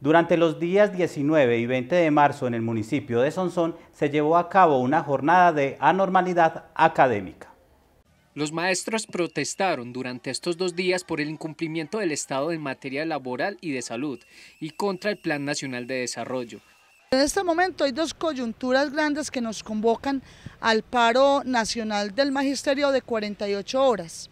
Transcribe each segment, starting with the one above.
Durante los días 19 y 20 de marzo en el municipio de Sonsón se llevó a cabo una jornada de anormalidad académica. Los maestros protestaron durante estos dos días por el incumplimiento del Estado en materia laboral y de salud y contra el Plan Nacional de Desarrollo. En este momento hay dos coyunturas grandes que nos convocan al paro nacional del magisterio de 48 horas.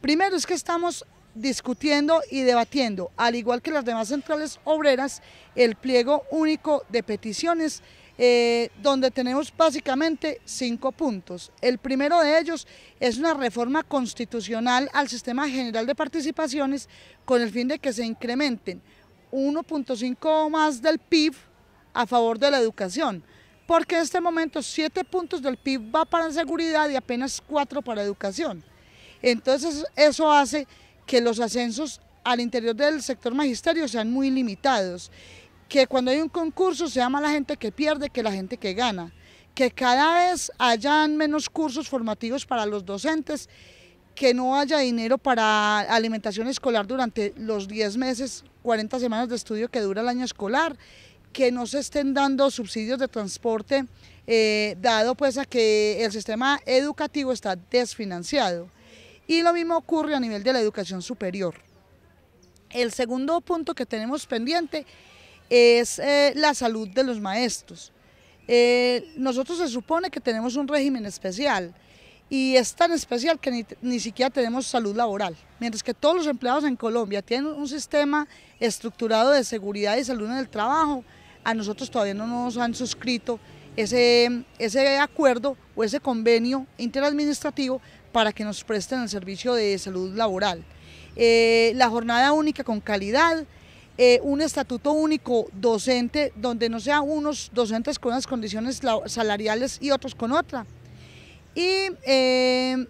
Primero es que estamos discutiendo y debatiendo, al igual que las demás centrales obreras, el pliego único de peticiones, eh, donde tenemos básicamente cinco puntos. El primero de ellos es una reforma constitucional al Sistema General de Participaciones con el fin de que se incrementen 1.5 más del PIB a favor de la educación porque en este momento 7 puntos del PIB va para seguridad y apenas 4 para educación. Entonces eso hace que los ascensos al interior del sector magisterio sean muy limitados, que cuando hay un concurso se más la gente que pierde que la gente que gana, que cada vez hayan menos cursos formativos para los docentes, que no haya dinero para alimentación escolar durante los 10 meses, 40 semanas de estudio que dura el año escolar, que no se estén dando subsidios de transporte, eh, dado pues a que el sistema educativo está desfinanciado. Y lo mismo ocurre a nivel de la educación superior. El segundo punto que tenemos pendiente es eh, la salud de los maestros. Eh, nosotros se supone que tenemos un régimen especial y es tan especial que ni, siquiera tenemos salud laboral. Mientras que todos los empleados en Colombia tienen un sistema estructurado de seguridad y salud en el trabajo, a nosotros todavía no nos han suscrito ese, ese acuerdo o ese convenio interadministrativo para que nos presten el servicio de salud laboral. Eh, la jornada única con calidad, eh, un estatuto único docente donde no sean unos docentes con unas condiciones salariales y otros con otra. Y eh,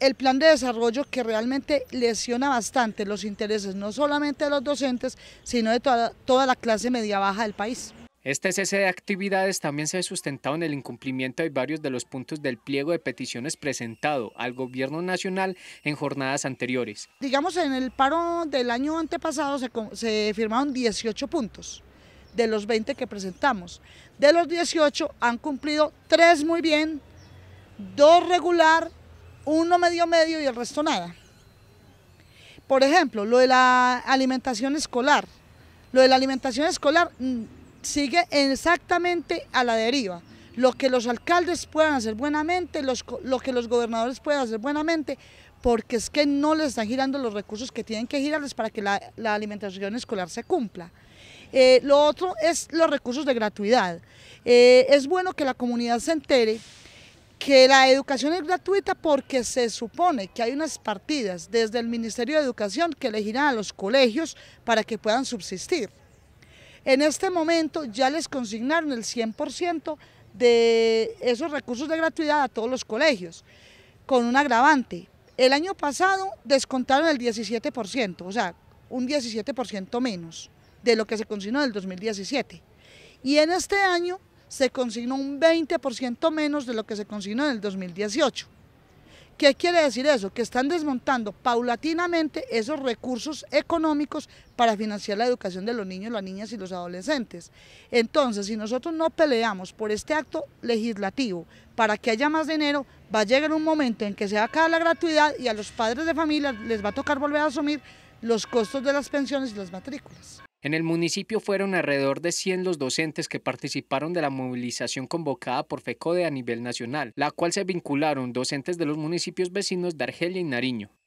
el plan de desarrollo que realmente lesiona bastante los intereses no solamente de los docentes, sino de toda, toda la clase media baja del país. Este cese de actividades también se ha sustentado en el incumplimiento de varios de los puntos del pliego de peticiones presentado al Gobierno Nacional en jornadas anteriores. Digamos, en el paro del año antepasado se, firmaron 18 puntos de los 20 que presentamos. De los 18 han cumplido 3 muy bien, dos regular, uno medio medio y el resto nada. Por ejemplo, lo de la alimentación escolar. Lo de la alimentación escolar mm, sigue exactamente a la deriva. Lo que los alcaldes puedan hacer buenamente, lo que los gobernadores puedan hacer buenamente, porque es que no les están girando los recursos que tienen que girarles para que la, alimentación escolar se cumpla. Eh, lo otro es los recursos de gratuidad. Eh, es bueno que la comunidad se entere que la educación es gratuita porque se supone que hay unas partidas desde el Ministerio de Educación que le giran a los colegios para que puedan subsistir. En este momento ya les consignaron el 100% de esos recursos de gratuidad a todos los colegios, con un agravante. El año pasado descontaron el 17%, o sea, un 17% menos de lo que se consignó en el 2017. Y en este año se consignó un 20% menos de lo que se consignó en el 2018. ¿Qué quiere decir eso? Que están desmontando paulatinamente esos recursos económicos para financiar la educación de los niños, las niñas y los adolescentes. Entonces, si nosotros no peleamos por este acto legislativo para que haya más dinero, va a llegar un momento en que se va a acabar la gratuidad y a los padres de familia les va a tocar volver a asumir los costos de las pensiones y las matrículas. En el municipio fueron alrededor de 100 los docentes que participaron de la movilización convocada por FECODE a nivel nacional, la cual se vincularon docentes de los municipios vecinos de Argelia y Nariño.